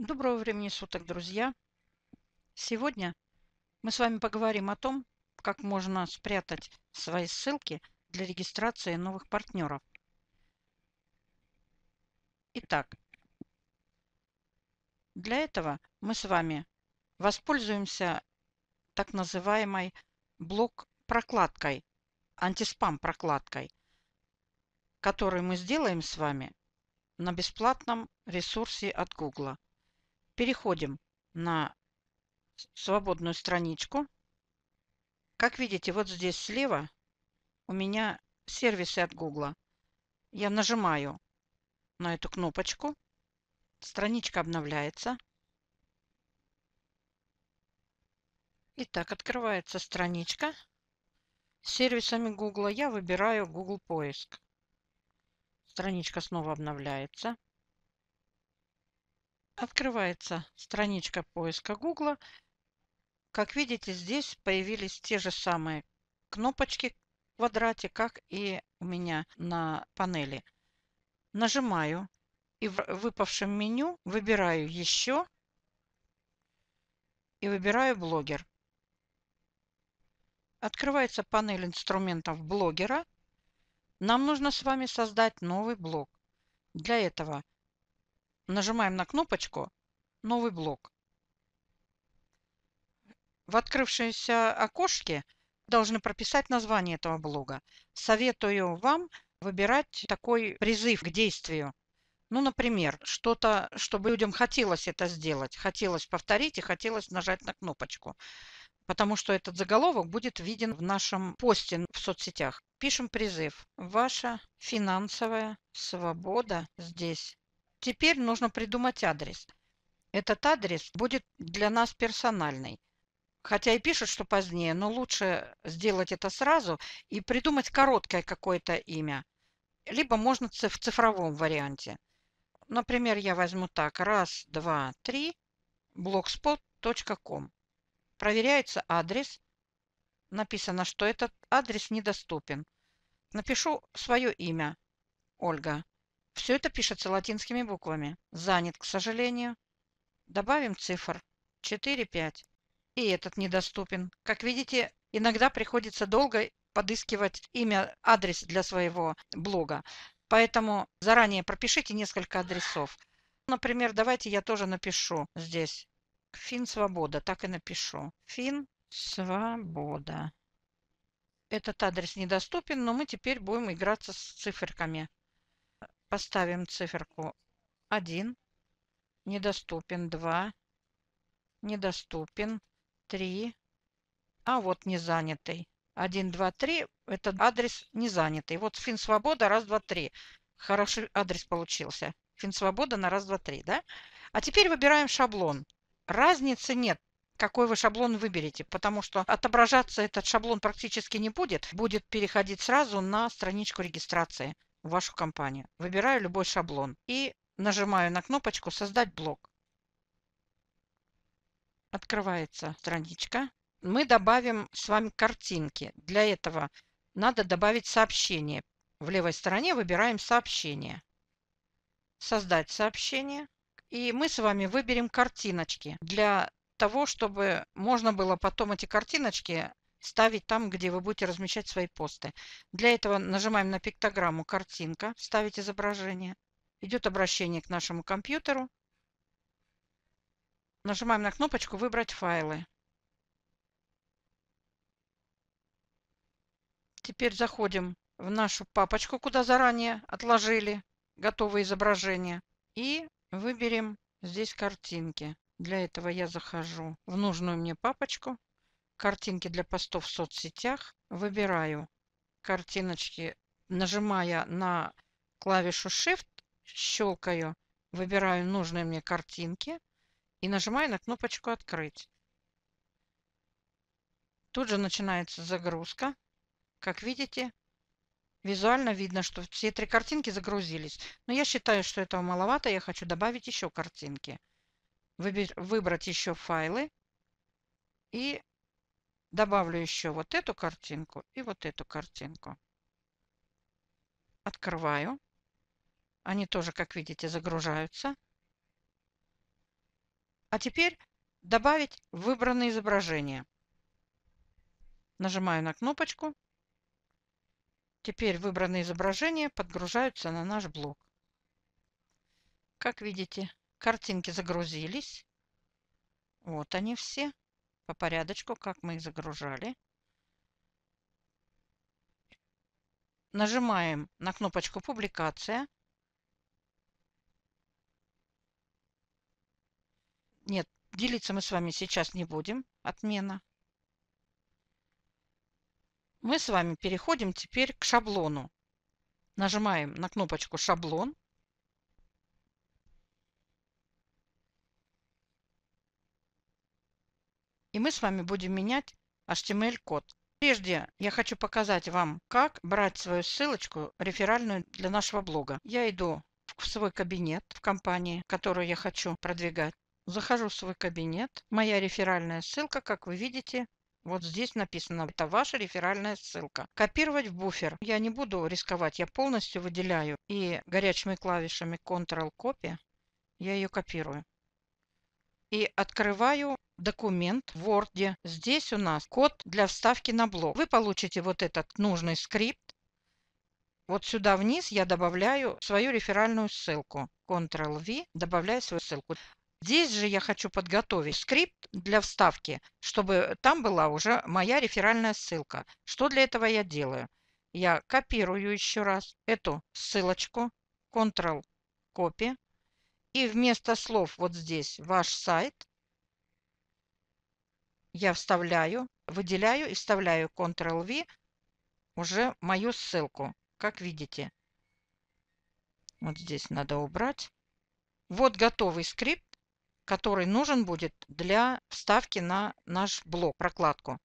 Доброго времени суток, друзья! Сегодня мы с вами поговорим о том, как можно спрятать свои ссылки для регистрации новых партнеров. Итак, для этого мы с вами воспользуемся так называемой блок-прокладкой, антиспам-прокладкой, которую мы сделаем с вами на бесплатном ресурсе от Google. Переходим на свободную страничку. Как видите, вот здесь слева у меня сервисы от Google. Я нажимаю на эту кнопочку. Страничка обновляется. итак открывается страничка. С сервисами Google я выбираю Google поиск. Страничка снова обновляется. Открывается страничка поиска Google, Как видите, здесь появились те же самые кнопочки в квадрате, как и у меня на панели. Нажимаю и в выпавшем меню выбираю «Еще» и выбираю «Блогер». Открывается панель инструментов блогера. Нам нужно с вами создать новый блог. Для этого Нажимаем на кнопочку «Новый блок». В открывшемся окошке должны прописать название этого блога. Советую вам выбирать такой призыв к действию. Ну, например, что-то, чтобы людям хотелось это сделать, хотелось повторить и хотелось нажать на кнопочку, потому что этот заголовок будет виден в нашем посте в соцсетях. Пишем призыв. Ваша финансовая свобода здесь. Теперь нужно придумать адрес. Этот адрес будет для нас персональный. Хотя и пишут, что позднее, но лучше сделать это сразу и придумать короткое какое-то имя. Либо можно в цифровом варианте. Например, я возьму так. Раз, два, три. blogspot.com. Проверяется адрес. Написано, что этот адрес недоступен. Напишу свое имя. Ольга. Все это пишется латинскими буквами. Занят, к сожалению. Добавим цифр 4, 5. И этот недоступен. Как видите, иногда приходится долго подыскивать имя, адрес для своего блога. Поэтому заранее пропишите несколько адресов. Например, давайте я тоже напишу здесь Фин Свобода. Так и напишу. Фин Свобода. Этот адрес недоступен, но мы теперь будем играться с циферками. Поставим циферку 1. Недоступен 2. Недоступен 3. А вот не занятый. 1, 2, 3. Это адрес не занятый. Вот фин свобода раз, два, три. Хороший адрес получился. Фин свобода на раз, два, три, да? А теперь выбираем шаблон. Разницы нет, какой вы шаблон выберете, потому что отображаться этот шаблон практически не будет. Будет переходить сразу на страничку регистрации в вашу компанию. Выбираю любой шаблон и нажимаю на кнопочку «Создать блок». Открывается страничка. Мы добавим с вами картинки. Для этого надо добавить сообщение. В левой стороне выбираем сообщение. Создать сообщение. И мы с вами выберем картиночки для того, чтобы можно было потом эти картиночки ставить там, где вы будете размещать свои посты. Для этого нажимаем на пиктограмму «Картинка», вставить изображение. Идет обращение к нашему компьютеру. Нажимаем на кнопочку «Выбрать файлы». Теперь заходим в нашу папочку, куда заранее отложили готовые изображения. И выберем здесь картинки. Для этого я захожу в нужную мне папочку картинки для постов в соцсетях, выбираю картиночки, нажимая на клавишу Shift, щелкаю, выбираю нужные мне картинки и нажимаю на кнопочку «Открыть». Тут же начинается загрузка. Как видите, визуально видно, что все три картинки загрузились. Но я считаю, что этого маловато, я хочу добавить еще картинки. Выбер, выбрать еще файлы и Добавлю еще вот эту картинку и вот эту картинку. Открываю. Они тоже, как видите, загружаются. А теперь добавить выбранное изображение. Нажимаю на кнопочку. Теперь выбранные изображения подгружаются на наш блок. Как видите, картинки загрузились. Вот они все по порядочку, как мы их загружали. Нажимаем на кнопочку «Публикация». Нет, делиться мы с вами сейчас не будем. Отмена. Мы с вами переходим теперь к шаблону. Нажимаем на кнопочку «Шаблон». И мы с вами будем менять HTML-код. Прежде я хочу показать вам, как брать свою ссылочку реферальную для нашего блога. Я иду в свой кабинет в компании, которую я хочу продвигать. Захожу в свой кабинет. Моя реферальная ссылка, как вы видите, вот здесь написано, это ваша реферальная ссылка. Копировать в буфер. Я не буду рисковать, я полностью выделяю. И горячими клавишами Ctrl-Copy я ее копирую. И открываю документ в Word. Здесь у нас код для вставки на блок. Вы получите вот этот нужный скрипт. Вот сюда вниз я добавляю свою реферальную ссылку. Ctrl-V, добавляю свою ссылку. Здесь же я хочу подготовить скрипт для вставки, чтобы там была уже моя реферальная ссылка. Что для этого я делаю? Я копирую еще раз эту ссылочку, Ctrl-Copy. И вместо слов вот здесь ваш сайт я вставляю, выделяю и вставляю Ctrl-V уже мою ссылку, как видите. Вот здесь надо убрать. Вот готовый скрипт, который нужен будет для вставки на наш блок, прокладку.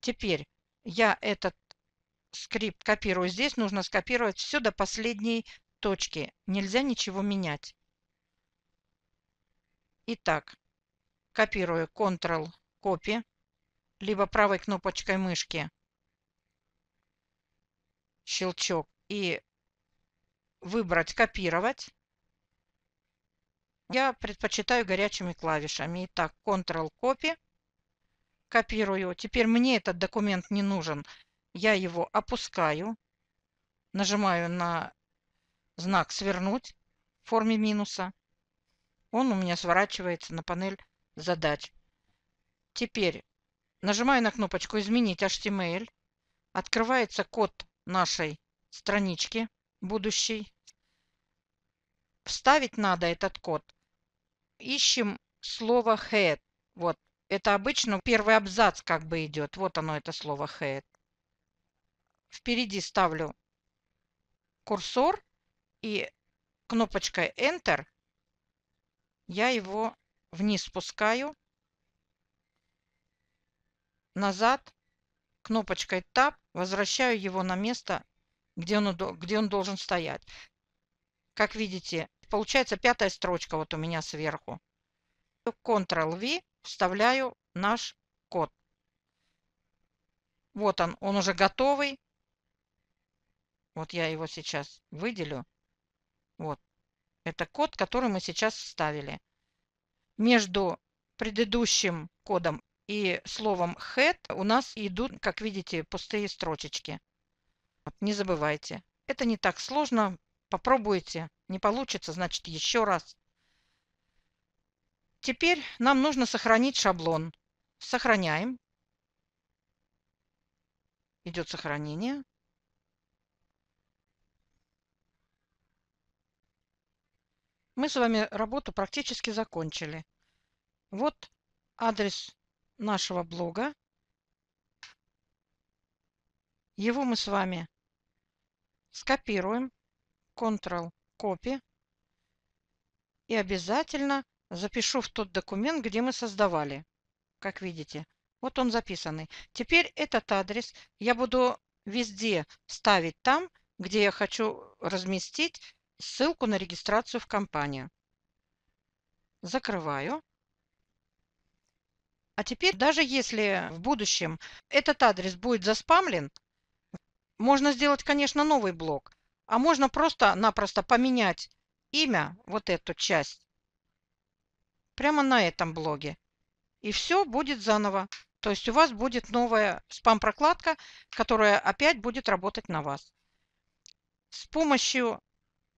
Теперь я этот скрипт копирую. Здесь нужно скопировать все до последней точки. Нельзя ничего менять. Итак, копирую Ctrl-V. «Копи», либо правой кнопочкой мышки щелчок и выбрать «Копировать». Я предпочитаю горячими клавишами. Итак, Ctrl-Copy. Копирую. Теперь мне этот документ не нужен. Я его опускаю. Нажимаю на знак «Свернуть» в форме минуса. Он у меня сворачивается на панель задач. Теперь нажимаю на кнопочку «Изменить HTML». Открывается код нашей странички будущей. Вставить надо этот код. Ищем слово head. Вот. Это обычно первый абзац как бы идет. Вот оно, это слово head. Впереди ставлю курсор и кнопочкой Enter я его вниз спускаю назад кнопочкой Tab, возвращаю его на место, где он, где он должен стоять. Как видите, получается пятая строчка вот у меня сверху. Ctrl-V, вставляю наш код. Вот он, он уже готовый. Вот я его сейчас выделю. Вот. Это код, который мы сейчас вставили. Между предыдущим кодом и словом head у нас идут, как видите, пустые строчечки. Вот, не забывайте. Это не так сложно. Попробуйте. Не получится, значит еще раз. Теперь нам нужно сохранить шаблон. Сохраняем. Идет сохранение. Мы с вами работу практически закончили. Вот адрес нашего блога. Его мы с вами скопируем. Ctrl-Copy. И обязательно запишу в тот документ, где мы создавали. Как видите. Вот он записанный. Теперь этот адрес я буду везде ставить там, где я хочу разместить ссылку на регистрацию в компанию. Закрываю. А теперь, даже если в будущем этот адрес будет заспамлен, можно сделать, конечно, новый блок, а можно просто-напросто поменять имя, вот эту часть, прямо на этом блоге. И все будет заново. То есть у вас будет новая спам-прокладка, которая опять будет работать на вас. С помощью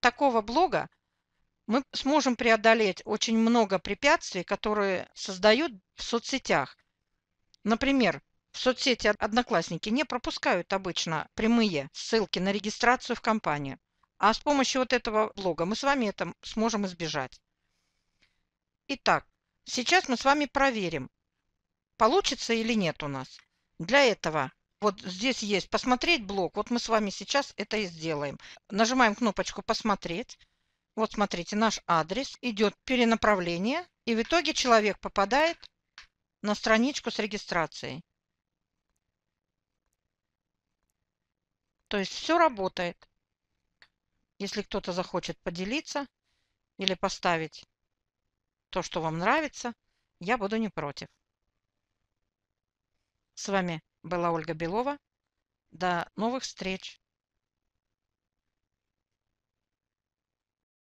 такого блога мы сможем преодолеть очень много препятствий, которые создают в соцсетях. Например, в соцсети одноклассники не пропускают обычно прямые ссылки на регистрацию в компанию. А с помощью вот этого блога мы с вами это сможем избежать. Итак, сейчас мы с вами проверим, получится или нет у нас. Для этого вот здесь есть «Посмотреть блог». Вот мы с вами сейчас это и сделаем. Нажимаем кнопочку «Посмотреть». Вот смотрите, наш адрес, идет перенаправление, и в итоге человек попадает на страничку с регистрацией. То есть все работает. Если кто-то захочет поделиться или поставить то, что вам нравится, я буду не против. С вами была Ольга Белова. До новых встреч!